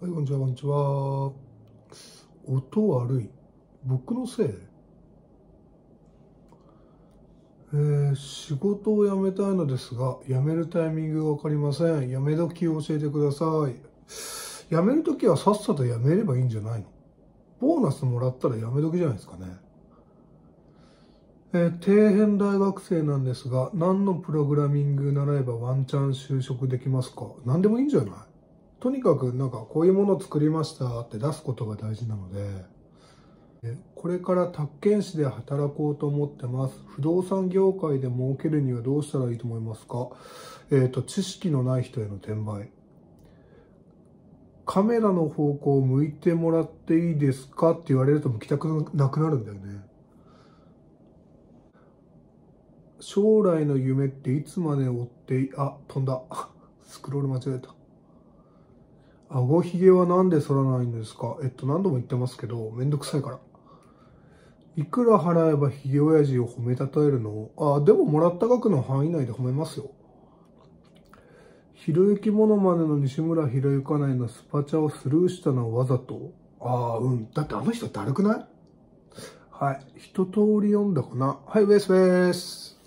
はい、こんにちは、こんにちは。音悪い。僕のせいえー、仕事を辞めたいのですが、辞めるタイミングがわかりません。辞め時を教えてください。辞める時はさっさと辞めればいいんじゃないのボーナスもらったら辞め時じゃないですかね。えー、底辺大学生なんですが、何のプログラミング習えばワンチャン就職できますか何でもいいんじゃないとにかくなんかこういうものを作りましたって出すことが大事なのでこれから宅建士で働こうと思ってます不動産業界で儲けるにはどうしたらいいと思いますかえっ、ー、と知識のない人への転売カメラの方向を向いてもらっていいですかって言われると向きたくなくなるんだよね将来の夢っていつまで追ってあ飛んだ スクロール間違えたあごひげはなんで剃らないんですかえっと、何度も言ってますけど、めんどくさいから。いくら払えばひげ親父を褒めたたえるのを、あ、でももらった額の範囲内で褒めますよ。ひろゆきモノマネの西村ひろゆか内のスパチャをスルーしたのはわざとああ、うん。だってあの人だるくないはい。一通り読んだかな。はい、ウェスウェス。